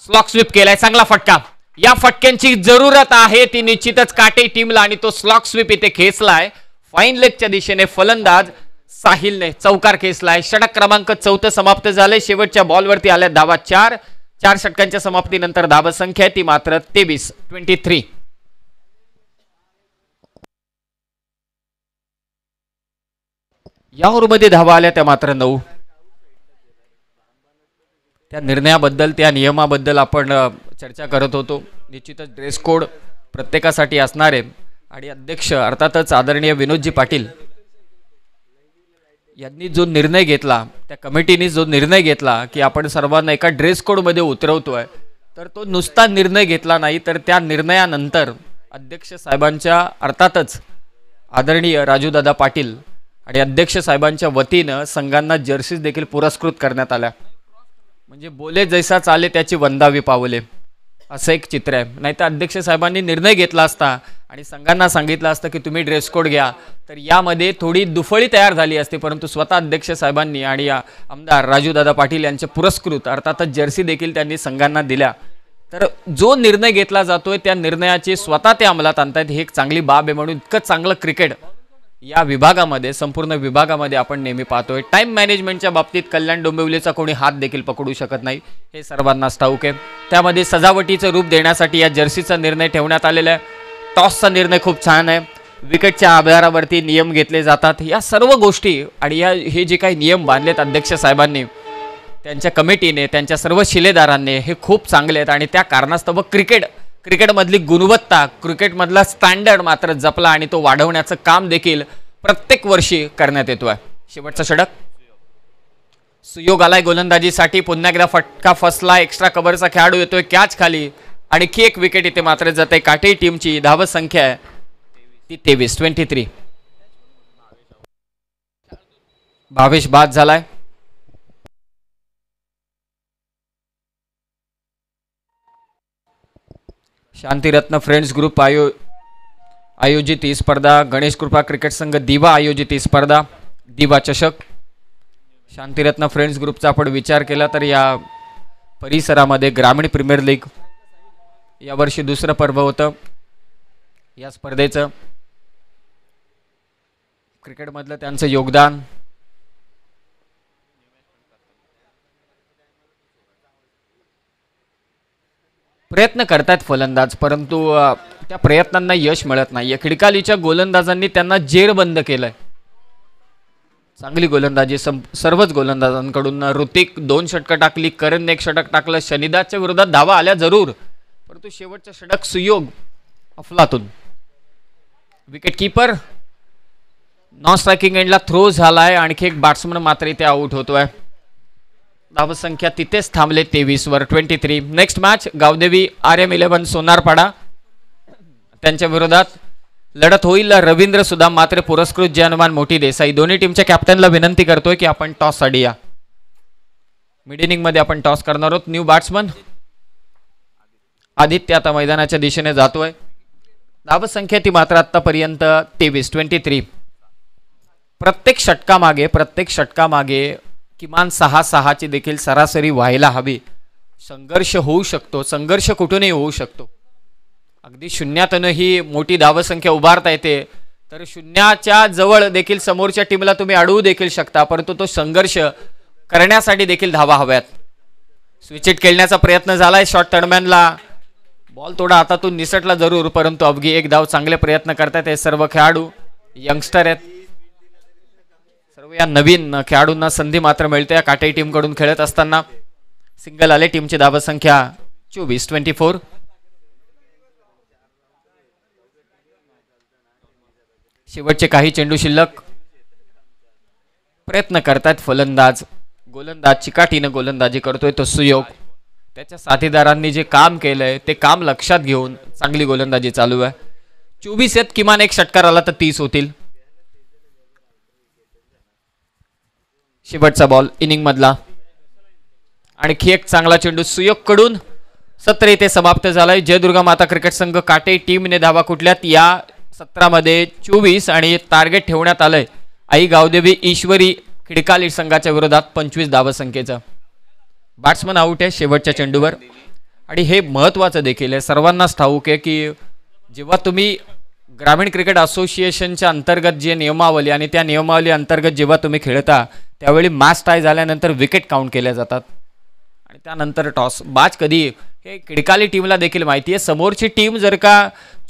स्लॉक स्वीप केलाय चांगला फटका या फटक्यांची जरूरत आहे ती निश्चितच काटे टीमला आणि तो स्लॉक स्वीप इथे खेचलाय फाईन लेगच्या दिशेने फलंदाज साहिलने चौकार खेचलाय षटक क्रमांक चौथं समाप्त झालंय शेवटच्या बॉलवरती आल्या धावा चार चार षटकांच्या समाप्तीनंतर धावसंख्या आहे ती मात्र तेवीस ट्वेंटी थ्री या ओव्हरमध्ये धावा आल्या त्या मात्र नऊ त्या निर्णयाबद्दल त्या नियमाबद्दल आपण चर्चा करत होतो निश्चितच ड्रेस कोड प्रत्येकासाठी असणारे आणि अध्यक्ष अर्थातच आदरणीय विनोदजी पाटील यांनी जो निर्णय घेतला त्या कमिटीने जो निर्णय घेतला की आपण सर्वांना एका ड्रेस कोडमध्ये उतरवतो आहे तर तो नुसता निर्णय घेतला नाही तर त्या निर्णयानंतर अध्यक्ष साहेबांच्या अर्थातच आदरणीय राजूदादा पाटील आणि अध्यक्ष साहेबांच्या वतीनं संघांना जर्सीज देखील पुरस्कृत करण्यात आल्या म्हणजे बोले जैसा चाले त्याची वंदावी पावले असं एक चित्र आहे नाहीतर अध्यक्ष साहेबांनी निर्णय घेतला असता आणि संघांना सांगितलं असतं की तुम्ही ड्रेस कोड घ्या तर यामध्ये थोडी दुफळी तयार झाली असते परंतु स्वतः अध्यक्ष साहेबांनी आणि या आमदार राजूदादा पाटील यांचे पुरस्कृत अर्थातच जर्सी देखील त्यांनी संघांना दिल्या तर जो निर्णय घेतला जातोय त्या निर्णयाची स्वतः ते अंमलात आणतायत ही एक चांगली बाब आहे म्हणून इतकं चांगलं क्रिकेट या विभागामध्ये संपूर्ण विभागामध्ये आपण नेहमी पाहतोय टाइम मॅनेजमेंटच्या बाबतीत कल्याण डोंबिवलीचा कोणी हात देखील पकडू शकत नाही हे सर्वांनाच ठाऊक आहे त्यामध्ये सजावटीचं रूप देण्यासाठी या जर्सीचा निर्णय ठेवण्यात आलेला आहे टॉसचा निर्णय खूप छान आहे विकेटच्या आधारावरती नियम घेतले जातात या सर्व गोष्टी आणि या हे जे काही नियम बांधलेत अध्यक्ष साहेबांनी त्यांच्या कमिटीने त्यांच्या सर्व शिलेदारांनी हे खूप चांगले आहेत आणि त्या कारणास्तव क्रिकेट क्रिकेटमधली गुणवत्ता क्रिकेटमधला स्टँडर्ड मात्र जपला आणि तो वाढवण्याचं काम देखील प्रत्येक वर्षी करण्यात येतो आहे शेवटचा षडक सुयोग आलाय गोलंदाजीसाठी पुन्हा एकदा फटका फसला एक्स्ट्रा कव्हरचा खेळाडू येतोय कॅच खाली आणखी एक विकेट इथे मात्र जाते काटे टीमची धाव संख्या आहे ती तेवीस ट्वेंटी थ्री भावेश बाद झालाय शांतिरत्न फ्रेंड्स ग्रुप आयो आयोजित ही स्पर्धा गणेश कृपा क्रिकेट संघ दिवा आयोजित ही स्पर्धा दिवा चषक शांतिरत्न फ्रेंड्स ग्रुपचा आपण विचार केला तर या परिसरामध्ये ग्रामीण प्रीमियर लीग यावर्षी दुसरं पर्व होतं या स्पर्धेचं क्रिकेटमधलं त्यांचं योगदान प्रयत्न करतायत फलंदाज परंतु त्या प्रयत्नांना यश मिळत नाही खिडकालीच्या गोलंदाजांनी त्यांना जेरबंद केलं चांगली गोलंदाजी सं सर्वच गोलंदाजांकडून ऋतिक दोन षटकं टाकली करणने एक षटक टाकलं शनिदाच्या विरोधात धावा आल्या जरूर परंतु शेवटचा षटक सुयोग अफलातून विकेट किपर नॉन स्ट्रायकिंग एंडला थ्रो झाला आहे आणखी एक बॅट्समन मात्र इथे आऊट होतोय धावसंख्या तिथेच थांबले तेवीसवर twenty three next match Gavdevi R M eleven Sonarpada त्यांच्या विरोधात लढत होईल रवींद्र सुद्धा मात्र पुरस्कृत जयनमान मोठी देसाई दोन्ही टीमच्या कॅप्टनला विनंती करतोय की आपण टॉससाठी या मिड इनिंगमध्ये आपण टॉस करणार आहोत न्यू बॅट्समन आदित्य आता मैदानाच्या दिशेने जातोय धावसंख्या ती मात्र आत्तापर्यंत तेवीस ट्वेंटी थ्री प्रत्येक षटकामागे प्रत्येक षटकामागे किमान सहा सहाची देखील सरासरी व्हायला हवी संघर्ष होऊ शकतो संघर्ष कुठूनही होऊ शकतो अगदी शून्यातनं ही मोठी धावसंख्या उभारता येते तर शून्याच्या जवळ देखील समोरच्या टीमला तुम्ही अडवू देखील शकता परंतु तो संघर्ष करण्यासाठी देखील धावा हव्यात इट खेळण्याचा प्रयत्न झाला आहे शॉर्ट टर्नमॅनला बॉल थोडा हातातून निसटला जरूर परंतु अवघी एक धाव चांगले प्रयत्न करतात हे सर्व खेळाडू यंगस्टर आहेत या नवीन खेळाडूंना संधी मात्र मिळते या काटाई टीमकडून खेळत असताना सिंगल आले टीमची धावसंख्या चोवीस ट्वेंटी फोर शेवटचे काही चेंडू शिल्लक प्रयत्न करतात फलंदाज गोलंदाज चिकाटीनं गोलंदाजी करतोय तो सुयोग त्याच्या साथीदारांनी जे काम केलंय ते काम लक्षात घेऊन चांगली गोलंदाजी चालू आहे चोवीस येत किमान एक षटकार आला तर तीस होतील शेवटचा बॉल इनिंगमधला आणखी एक चांगला चेंडू सुयोगकडून सत्र इथे समाप्त झालाय जयदुर्गा माता क्रिकेट संघ काटे टीमने धावा कुठल्यात या सत्रामध्ये चोवीस आणि टार्गेट ठेवण्यात आलंय आई गावदेवी ईश्वरी खिडकाली संघाच्या विरोधात पंचवीस संख्येचा बॅट्समन आउट आहे शेवटच्या चेंडूवर आणि हे महत्त्वाचं देखील आहे सर्वांनाच ठाऊक आहे की जेव्हा तुम्ही ग्रामीण क्रिकेट असोसिएशनच्या अंतर्गत जे नियमावली आणि त्या नियमावली अंतर्गत जेव्हा तुम्ही खेळता त्यावेळी मॅच टाय झाल्यानंतर विकेट काउंट केल्या जातात आणि त्यानंतर टॉस बाज कधी हे किडकाली टीमला देखील माहिती आहे समोरची टीम जर का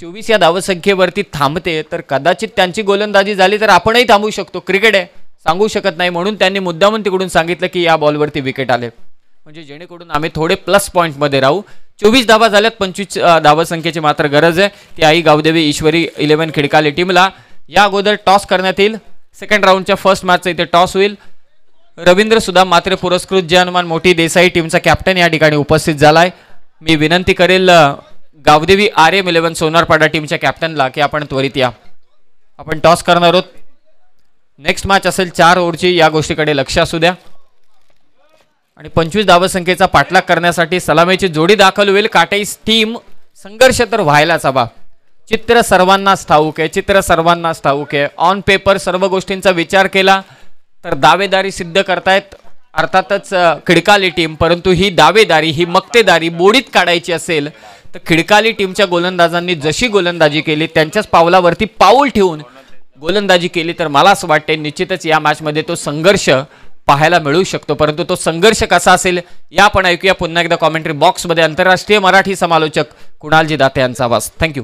चोवीस या धावसंख्येवरती थांबते तर कदाचित त्यांची गोलंदाजी झाली तर आपणही थांबू शकतो क्रिकेट आहे सांगू शकत नाही म्हणून त्यांनी मुद्दामून तिकडून सांगितलं की या बॉलवरती विकेट आले म्हणजे जेणेकरून आम्ही थोडे प्लस पॉईंटमध्ये राहू चोवीस धावा झाल्यात पंचवीस धावा संख्येची मात्र गरज आहे ती आई गावदेवी ईश्वरी इलेव्हन खिडकाली टीमला या अगोदर टॉस करण्यात येईल सेकंड राऊंडच्या फर्स्ट मॅचचा इथे टॉस होईल रवींद्र सुद्धा मात्र पुरस्कृत जे हनुमान मोठी देसाई टीमचा कॅप्टन या ठिकाणी उपस्थित झाला आहे मी विनंती करेल Gavdevi R M eleven Sonarpada टीमच्या कॅप्टनला की आपण त्वरित या आपण टॉस करणार आहोत नेक्स्ट मॅच असेल चार ओव्हरची या गोष्टीकडे लक्ष असू द्या आणि पंचवीस धावसंख्येचा पाठलाग करण्यासाठी सलामीची जोडी दाखल होईल काटाईस टीम संघर्ष तर व्हायलाच हवा चित्र सर्वांनाच ठाऊक आहे चित्र सर्वांनाच ठाऊक आहे ऑन पेपर सर्व गोष्टींचा विचार केला तर दावेदारी सिद्ध करतायत अर्थातच खिडकाली टीम परंतु ही दावेदारी ही मक्तेदारी बोडीत काढायची असेल तर खिडकाली टीमच्या गोलंदाजांनी जशी गोलंदाजी केली त्यांच्याच पावलावरती पाऊल ठेवून गोलंदाजी केली तर मला असं वाटते निश्चितच या मॅचमध्ये तो संघर्ष पाहायला मिळू शकतो परंतु तो संघर्ष कसा असेल या आपण ऐकूया पुन्हा एकदा कॉमेंट्री बॉक्समध्ये आंतरराष्ट्रीय मराठी समालोचक कुणालजी दाते यांचा आवाज थँक्यू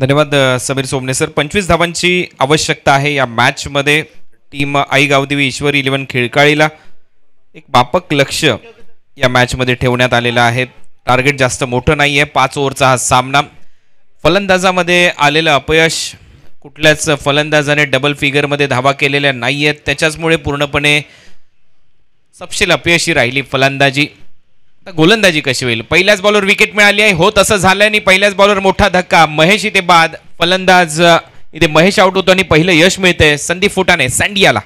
धन्यवाद समीर सोमने सर पंचवीस धावांची आवश्यकता आहे या मॅचमध्ये टीम आई गावदेवी ईश्वर इलेव्हन खेळकाळीला एक बापक लक्ष या मॅचमध्ये ठेवण्यात आलेलं आहे टार्गेट जास्त मोठं नाही आहे पाच ओव्हरचा हा सामना फलंदाजामध्ये आलेलं अपयश कुठल्याच फलंदाजाने डबल फिगरमध्ये धावा केलेल्या नाही आहेत त्याच्याचमुळे पूर्णपणे सपशील अपयशी राहिली फलंदाजी आता गोलंदाजी कशी होईल पहिल्याच बॉलवर विकेट मिळाली आहे हो असं झालं आणि पहिल्याच बॉलवर मोठा धक्का महेश इथे बाद फलंदाज इथे महेश आउट होतो आणि पहिलं यश मिळतंय संदीप फुटाने सँडियाला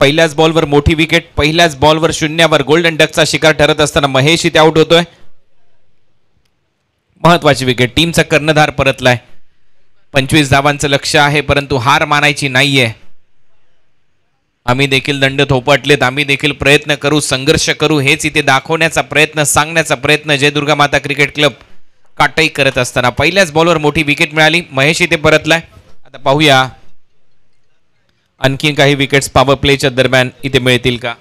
पहिल्याच बॉलवर मोठी विकेट पहिल्याच बॉलवर शून्यावर गोल्डन डकचा शिकार ठरत असताना महेश इथे आउट होतोय महत्वाची विकेट टीमचा कर्णधार परतलाय पंचवीस धावांचं लक्ष आहे परंतु हार मानायची नाही आहे आम्ही देखील दंड थोपटलेत आम्ही देखील प्रयत्न करू संघर्ष करू हेच इथे दाखवण्याचा प्रयत्न सांगण्याचा प्रयत्न जयदुर्गा माता क्रिकेट क्लब काटई करत असताना पहिल्याच बॉलवर मोठी विकेट मिळाली महेश इथे परतलाय आता पाहूया आणखी काही विकेट्स पावर प्लेच्या दरम्यान इथे मिळतील का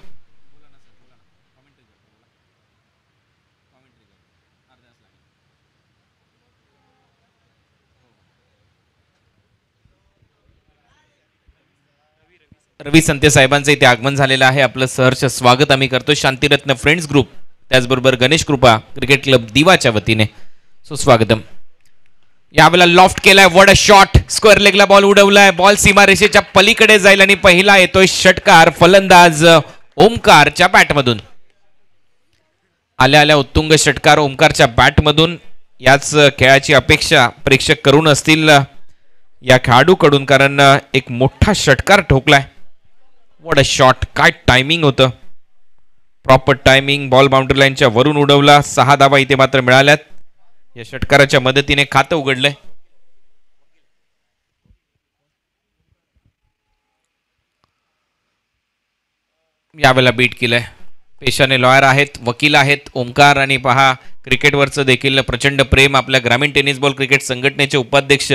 रवी संते साहेबांचं इथे आगमन झालेलं आहे आपलं सहर्ष स्वागत आम्ही करतो शांतिरत्न फ्रेंड्स ग्रुप त्याचबरोबर गणेश कृपा क्रिकेट क्लब दिवाच्या वतीने सुस्वागतम यावेळेला लॉफ्ट केलाय वड शॉट स्क्वेअर लेगला बॉल उडवलाय बॉल सीमा पलीकडे जाईल आणि पहिला येतोय षटकार फलंदाज ओमकारच्या बॅटमधून आल्या आल्या उत्तुंग षटकार ओमकारच्या बॅटमधून याच खेळाची अपेक्षा प्रेक्षक करून असतील या खेळाडूकडून कारण एक मोठा षटकार ठोकलाय वॉट अ शॉट काय टायमिंग होतं प्रॉपर टायमिंग बॉल बाउंड्री लाईनच्या वरून उडवला सहा धावा इथे मात्र मिळाल्यात या षटकाराच्या मदतीने खातं उघडलंय यावेळेला बीट केलंय पेशाने लॉयर आहेत वकील आहेत ओंकार आणि पहा क्रिकेटवरचं देखील प्रचंड प्रेम आपल्या ग्रामीण टेनिस बॉल क्रिकेट संघटनेचे उपाध्यक्ष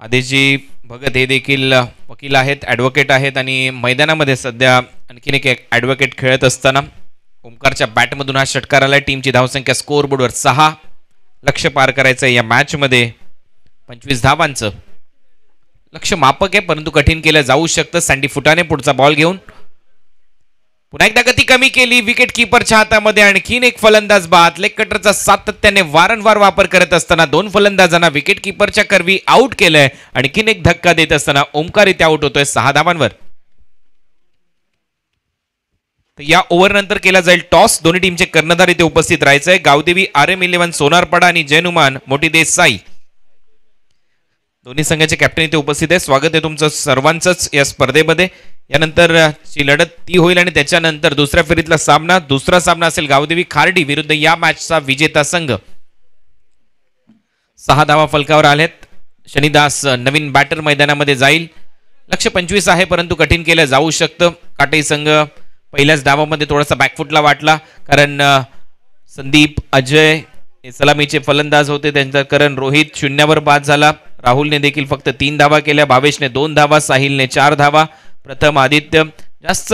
आदेशजी भगत हे देखील वकील आहेत ॲडव्होकेट आहेत आणि मैदानामध्ये सध्या आणखीन एक ॲडव्होकेट खेळत असताना ओमकारच्या बॅटमधून हा षटकार आला टीमची धावसंख्या बोर्डवर सहा लक्ष पार करायचं आहे या मॅचमध्ये पंचवीस धावांचं लक्ष मापक आहे परंतु कठीण केलं जाऊ शकतं सँडी फुटाने पुढचा बॉल घेऊन पुन्हा एकदा गती कमी केली विकेट किपरच्या हातामध्ये आणखीन एक फलंदाज बाद लेग कटरचा सातत्याने वारंवार वापर करत असताना दोन फलंदाजांना विकेट किपरच्या करवी आउट केलंय आणखीन एक धक्का देत असताना ओमकार इथे आउट होतोय सहा धावांवर या नंतर केला जाईल टॉस दोन्ही टीमचे कर्णधार इथे उपस्थित राहायचंय Gavdevi R M eleven Sonarpada आणि जयनुमान मोठी देसाई दोन्ही संघाचे कॅप्टन इथे उपस्थित आहे स्वागत आहे तुमचं सर्वांचंच या स्पर्धेमध्ये यानंतर ची लढत ती होईल आणि त्याच्यानंतर दुसऱ्या फेरीतला सामना दुसरा सामना असेल गावदेवी खार्डी विरुद्ध या मॅचचा विजेता संघ सहा धावा फलकावर आल्यात शनिदास नवीन बॅटर मैदानामध्ये जाईल लक्ष पंचवीस आहे परंतु कठीण केलं जाऊ शकतं काटे संघ पहिल्याच धावामध्ये थोडासा बॅकफुटला वाटला कारण संदीप अजय हे सलामीचे फलंदाज होते त्यांचा कारण रोहित शून्यावर बाद झाला राहुलने देखील फक्त तीन धावा केल्या भावेशने दोन धावा साहिलने चार धावा प्रथम आदित्य जास्त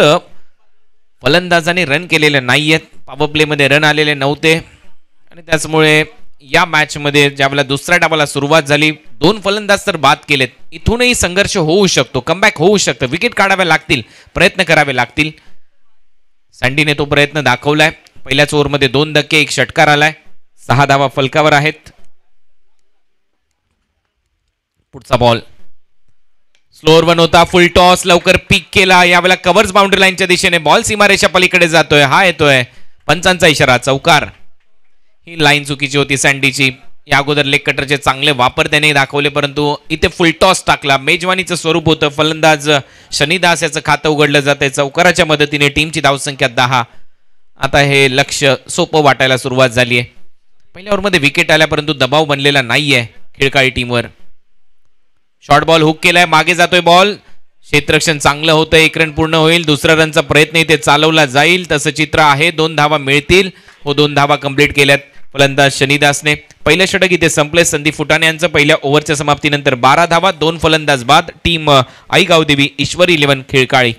फलंदाजाने रन केलेले नाही आहेत प्लेमध्ये रन आलेले नव्हते आणि त्याचमुळे या मॅचमध्ये ज्यावेळेला दुसऱ्या डावाला सुरुवात झाली दोन फलंदाज तर बाद केलेत इथूनही संघर्ष होऊ शकतो कमबॅक होऊ शकतं विकेट काढाव्या लागतील प्रयत्न करावे लागतील संडीने तो प्रयत्न दाखवलाय पहिल्याच ओव्हरमध्ये दोन धक्के एक षटकार आलाय सहा धावा फलकावर आहेत पुढचा बॉल स्लोअर वन होता फुल टॉस लवकर पिक केला यावेळेला कव्हर्स बाउंड्री लाईनच्या दिशेने बॉल सीमारेषा पलीकडे जातोय हा येतोय पंचांचा इशारा चौकार ही लाईन चुकीची होती सँडीची या अगोदर लेग कटरचे चांगले वापर त्याने दाखवले परंतु इथे फुल टॉस टाकला मेजवानीचं स्वरूप होतं फलंदाज शनिदास याचं खातं उघडलं जातंय चौकाराच्या मदतीने टीमची धावसंख्या दहा आता हे लक्ष सोपं वाटायला सुरुवात झाली आहे पहिल्या ओव्हरमध्ये विकेट आल्या परंतु दबाव बनलेला नाही आहे खेळकाळी टीमवर शॉर्ट बॉल हुक केलाय मागे जातोय बॉल क्षेत्रक्षण चांगलं होतं एक रन पूर्ण होईल दुसरा रनचा प्रयत्न इथे चालवला जाईल तसं चित्र आहे दोन धावा मिळतील व हो, दोन धावा कंप्लीट केल्यात फलंदाज शनिदासने पहिलं षटक इथे संपले संदीप फुटाणे यांचं पहिल्या ओव्हरच्या समाप्तीनंतर बारा धावा दोन फलंदाज बाद टीम आई गावदेवी ईश्वर इलेव्हन खेळकाळी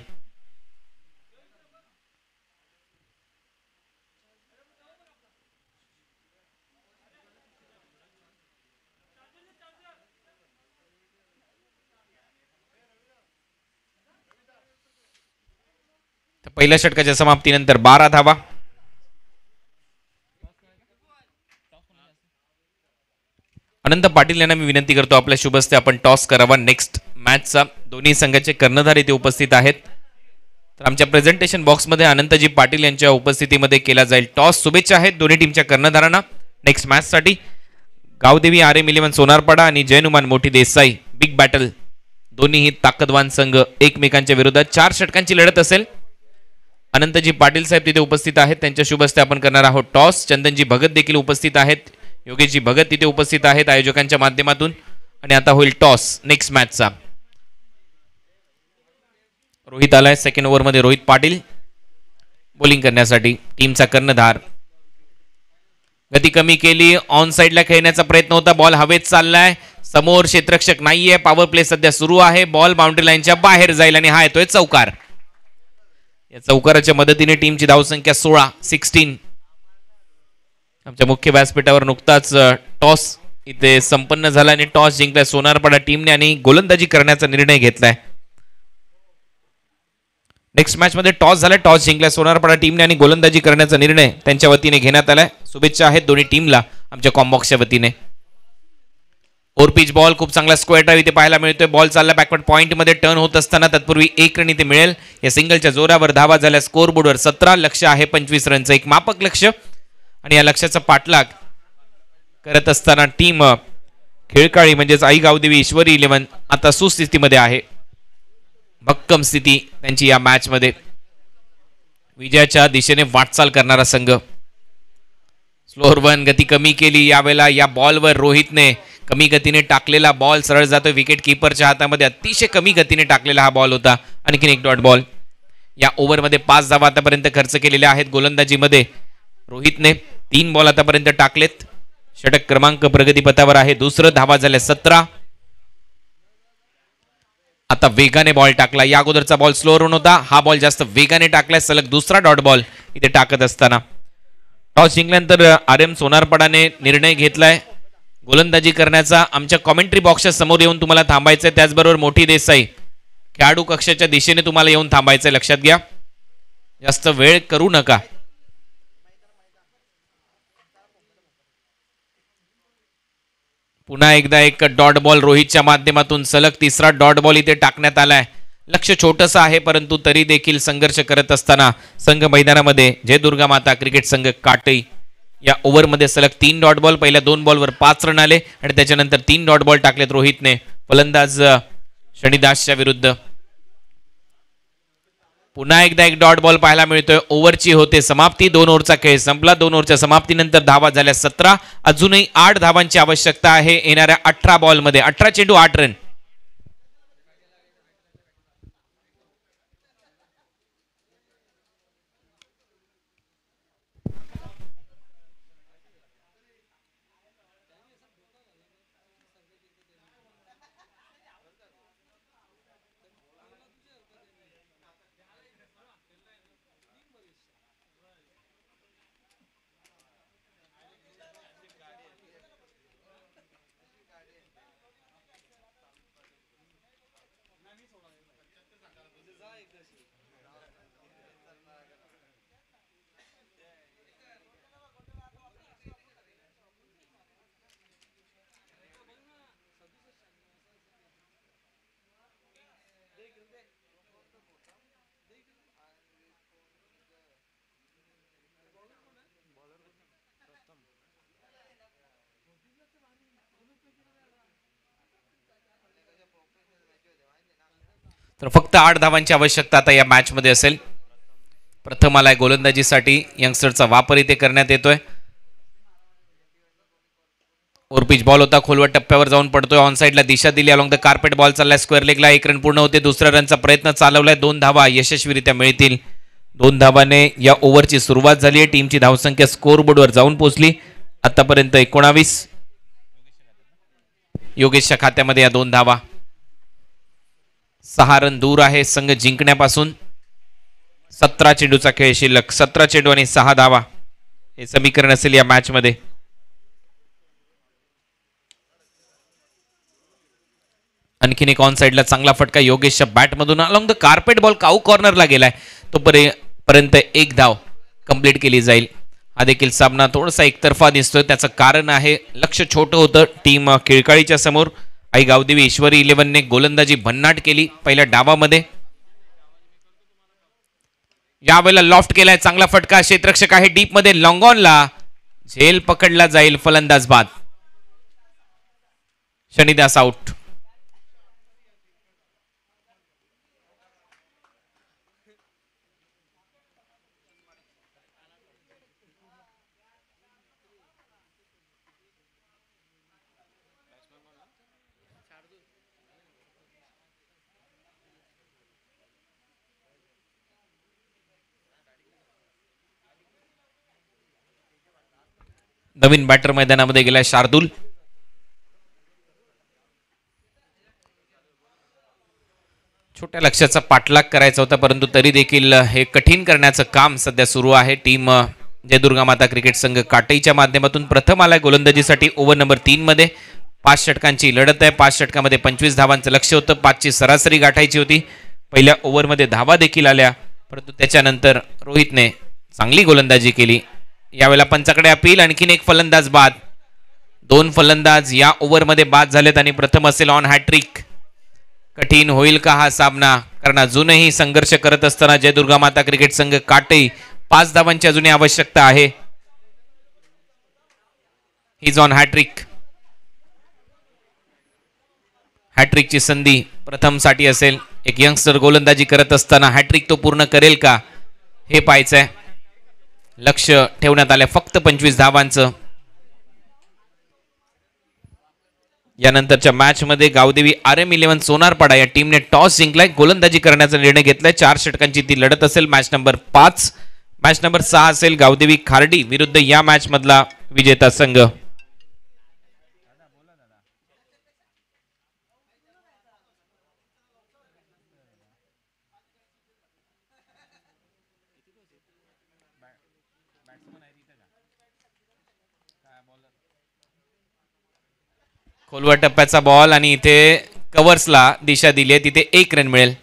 पहिल्या षटकाच्या समाप्तीनंतर बारा धावा अनंत पाटील यांना मी विनंती करतो आपल्या शुभस्ते आपण टॉस करावा नेक्स्ट मॅचचा दोन्ही संघाचे कर्णधार इथे उपस्थित आहेत तर आमच्या प्रेझेंटेशन बॉक्समध्ये अनंतजी पाटील यांच्या उपस्थितीमध्ये केला जाईल टॉस शुभेच्छा आहेत दोन्ही टीमच्या कर्णधारांना नेक्स्ट मॅचसाठी Gavdevi R M eleven Sonarpada आणि जयनुमान मोठी देसाई बिग बॅटल दोन्हीही ताकदवान संघ एकमेकांच्या विरोधात चार षटकांची लढत असेल अनंतजी पाटील साहेब तिथे उपस्थित आहेत त्यांच्या शुभस्ते आपण करणार आहोत टॉस चंदनजी भगत देखील उपस्थित आहेत योगेशजी भगत तिथे उपस्थित आहेत आयोजकांच्या माध्यमातून आणि आता होईल टॉस नेक्स्ट मॅचचा रोहित आलाय सेकंड ओव्हरमध्ये रोहित पाटील बॉलिंग करण्यासाठी टीमचा कर्णधार गती कमी केली ऑन साईडला खेळण्याचा प्रयत्न होता बॉल हवेत चाललाय समोर क्षेत्रक्षक नाहीये पॉवर प्ले सध्या सुरू आहे बॉल बाउंड्री लाईनच्या बाहेर जाईल आणि हा येतोय चौकार या चौकाराच्या मदतीने टीमची धावसंख्या सोळा सिक्स्टीन आमच्या मुख्य व्यासपीठावर नुकताच टॉस इथे संपन्न झाला आणि टॉस जिंकलाय सोनारपाडा टीमने आणि गोलंदाजी करण्याचा निर्णय घेतलाय नेक्स्ट मॅच मध्ये टॉस झाला टॉस जिंकलाय सोनारपाडा टीमने आणि गोलंदाजी करण्याचा निर्णय त्यांच्या वतीने घेण्यात आलाय शुभेच्छा आहेत दोन्ही टीमला आमच्या कॉम्बॉक्सच्या वतीने ओर पिच बॉल खूप चांगला स्क्वेअर ड्राईव्ह इथे पाहायला मिळतोय बॉल चालला बॅकवर्ड पॉईंटमध्ये टर्न होत असताना तत्पूर्वी एक रन इथे मिळेल या सिंगलच्या जोरावर धावा झाल्या स्कोर बोर्डवर सतरा लक्ष आहे पंचवीस रनचं एक मापक लक्ष आणि या लक्षाचा पाठलाग करत असताना टीम खेळकाळी म्हणजेच आई गावदेवी ईश्वरी इलेव्हन आता सुस्थितीमध्ये आहे भक्कम स्थिती त्यांची या मॅचमध्ये विजयाच्या दिशेने वाटचाल करणारा संघ स्लोअर वन गती कमी केली यावेळेला या बॉलवर रोहितने कमी गतीने टाकलेला बॉल सरळ जातो विकेट किपरच्या हातामध्ये अतिशय कमी गतीने टाकलेला हा बॉल होता आणखीन एक डॉट बॉल या ओव्हरमध्ये पाच धावा आतापर्यंत खर्च केलेले आहेत गोलंदाजीमध्ये रोहितने तीन बॉल आतापर्यंत टाकलेत षटक क्रमांक प्रगतीपथावर आहे दुसरं धावा झाल्या सतरा आता वेगाने बॉल टाकला या अगोदरचा बॉल स्लो रन होता हा बॉल जास्त वेगाने टाकलाय सलग दुसरा डॉट बॉल इथे टाकत असताना टॉस जिंकल्यानंतर आर एम सोनारपडाने निर्णय घेतलाय गोलंदाजी करण्याचा आमच्या कॉमेंट्री बॉक्सच्या समोर येऊन तुम्हाला थांबायचं आहे त्याचबरोबर मोठी देसाई खेळाडू कक्षाच्या दिशेने तुम्हाला येऊन थांबायचं आहे लक्षात घ्या जास्त वेळ करू नका पुन्हा एकदा एक डॉट बॉल रोहितच्या माध्यमातून सलग तिसरा डॉट बॉल इथे टाकण्यात आलाय लक्ष छोटंसं आहे परंतु तरी देखील संघर्ष करत असताना संघ मैदानामध्ये जय दुर्गा माता क्रिकेट संघ काटई या ओव्हरमध्ये सलग तीन डॉट बॉल पहिल्या दोन बॉलवर पाच रन आले आणि त्याच्यानंतर तीन डॉट बॉल टाकलेत रोहितने फलंदाज शनिदासच्या विरुद्ध पुन्हा एकदा एक डॉट बॉल पाहायला मिळतोय ओव्हरची होते समाप्ती दोन ओव्हरचा खेळ संपला दोन ओव्हरच्या समाप्तीनंतर धावा झाल्या सतरा अजूनही आठ धावांची आवश्यकता आहे येणाऱ्या अठरा बॉलमध्ये अठरा चेंडू आठ रन तर फक्त आठ धावांची आवश्यकता आता या मॅचमध्ये असेल प्रथम आलाय गोलंदाजीसाठी यंगस्टरचा वापर इथे करण्यात येतोय ओरपीच बॉल होता खोलवर टप्प्यावर जाऊन पडतोय ऑन साईडला दिशा दिली अलॉंग द कार्पेट बॉल चाललाय स्क्वेअर लेगला एक रन पूर्ण होते दुसऱ्या रनचा प्रयत्न चालवलाय दोन धावा यशस्वीरित्या मिळतील दोन धावाने या ओव्हरची सुरुवात झाली आहे टीमची धावसंख्या स्कोर बोर्डवर जाऊन पोहोचली आतापर्यंत एकोणावीस योगेशच्या खात्यामध्ये या दोन धावा सहा रन दूर आहे संघ जिंकण्यापासून सतरा चेंडूचा खेळ शिल्लक सतरा चेंडू आणि सहा धावा हे समीकरण असेल या मॅच मध्ये आणखीन एक ऑन साइडला चांगला फटका योगेशच्या बॅटमधून along the carpet ball cow कॉर्नरला गेलाय तोपर्यंत एक धाव कंप्लीट केली जाईल हा देखील सामना थोडासा एकतर्फा दिसतोय त्याचं कारण आहे लक्ष छोटं होतं टीम खिळकाळीच्या समोर आई गावदेवी ईश्वरी इलेव्हनने गोलंदाजी भन्नाट केली पहिल्या डावामध्ये यावेळेला लॉफ्ट केलाय चांगला फटका क्षेत्रक्षक आहे डीप मध्ये लॉंगॉनला झेल पकडला जाईल फलंदाज बाद शनिदास आउट नवीन बॅटर मैदानामध्ये गेला शार्दूल छोट्या लक्ष्याचा पाठलाग करायचा होता परंतु तरी देखील हे कठीण करण्याचं काम सध्या सुरू आहे टीम जयदुर्गा माता क्रिकेट संघ काटईच्या माध्यमातून प्रथम आलाय गोलंदाजीसाठी ओव्हर नंबर तीनमध्ये पाच षटकांची लढत आहे पाच षटकामध्ये पंचवीस धावांचं लक्ष होतं पाचची सरासरी गाठायची होती पहिल्या ओव्हरमध्ये धावा देखील आल्या परंतु त्याच्यानंतर रोहितने चांगली गोलंदाजी केली यावेळेला पंचाकडे अपील आणखीन एक फलंदाज बाद दोन फलंदाज या ओव्हरमध्ये बाद झालेत आणि प्रथम असेल ऑन हॅट्रिक कठीण होईल का हा सामना कारण अजूनही संघर्ष करत असताना जयदुर्गा माता क्रिकेट संघ काटे पाच धावांची अजूनही आवश्यकता आहे इज ऑन हॅट्रिक हॅट्रिकची संधी प्रथमसाठी असेल एक यंगस्टर गोलंदाजी करत असताना हॅट्रिक तो पूर्ण करेल का हे पाहायचं आहे लक्ष ठेवण्यात आलं फक्त पंचवीस धावांचं यानंतरच्या मॅचमध्ये Gavdevi R M eleven Sonarpada या टीमने टॉस जिंकलाय गोलंदाजी करण्याचा निर्णय घेतलाय चार षटकांची ती लढत असेल मॅच नंबर पाच मॅच नंबर सहा असेल गावदेवी खार्डी विरुद्ध या मॅचमधला विजेता संघ खोलवर टप्प्याचा बॉल आणि इथे कवर्सला दिशा दिली आहे तिथे एक रन मिळेल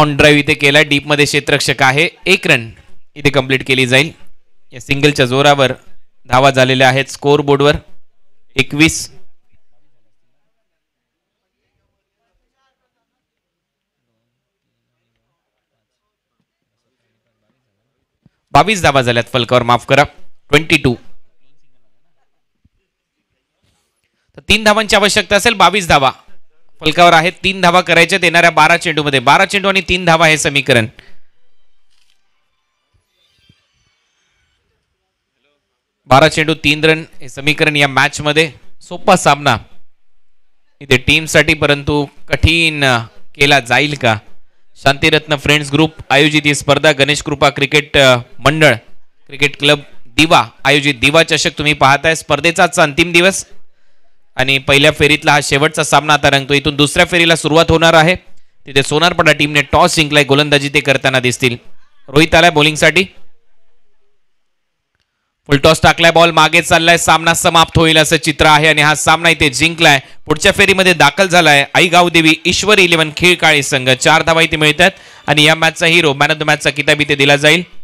ऑन ड्राईव्ह इथे केला डीप मध्ये क्षेत्रक्षक आहे एक रन इथे कंप्लीट केली जाईल या सिंगलच्या जोरावर धावा झालेल्या आहेत स्कोअर बोर्डवर एकवीस बावीस धावा झाल्यात फलकावर माफ करा ट्वेंटी टू तर तीन धावांची आवश्यकता असेल बावीस धावा फलकावर आहेत तीन धावा करायच्यात येणाऱ्या बारा चेंडूमध्ये बारा चेंडू आणि तीन धावा हे समीकरण बारा चेंडू तीन रन हे समीकरण या मॅच मध्ये सोपा सामना इथे टीमसाठी परंतु कठीण केला जाईल का शांतिरत्न फ्रेंड्स ग्रुप आयोजित ही स्पर्धा गणेश कृपा क्रिकेट मंडळ क्रिकेट क्लब दिवा आयोजित दिवा चषक तुम्ही पाहताय स्पर्धेचाच अंतिम दिवस आणि पहिल्या फेरीतला हा शेवटचा सामना आता रंगतो इथून दुसऱ्या फेरीला सुरुवात होणार आहे तिथे सोनारपडा टीमने टॉस जिंकलाय गोलंदाजी ते करताना दिसतील रोहित आलाय बॉलिंगसाठी फुलटॉस टाकलाय बॉल मागे चाललाय सामना समाप्त होईल असं चित्र आहे आणि हा सामना इथे जिंकलाय पुढच्या फेरीमध्ये दाखल झालाय आई देवी ईश्वर इलेव्हन खेळ संघ चार धावा इथे मिळतात आणि या मॅचचा हिरो मॅन ऑफ द मॅचचा किताब इथे दिला जाईल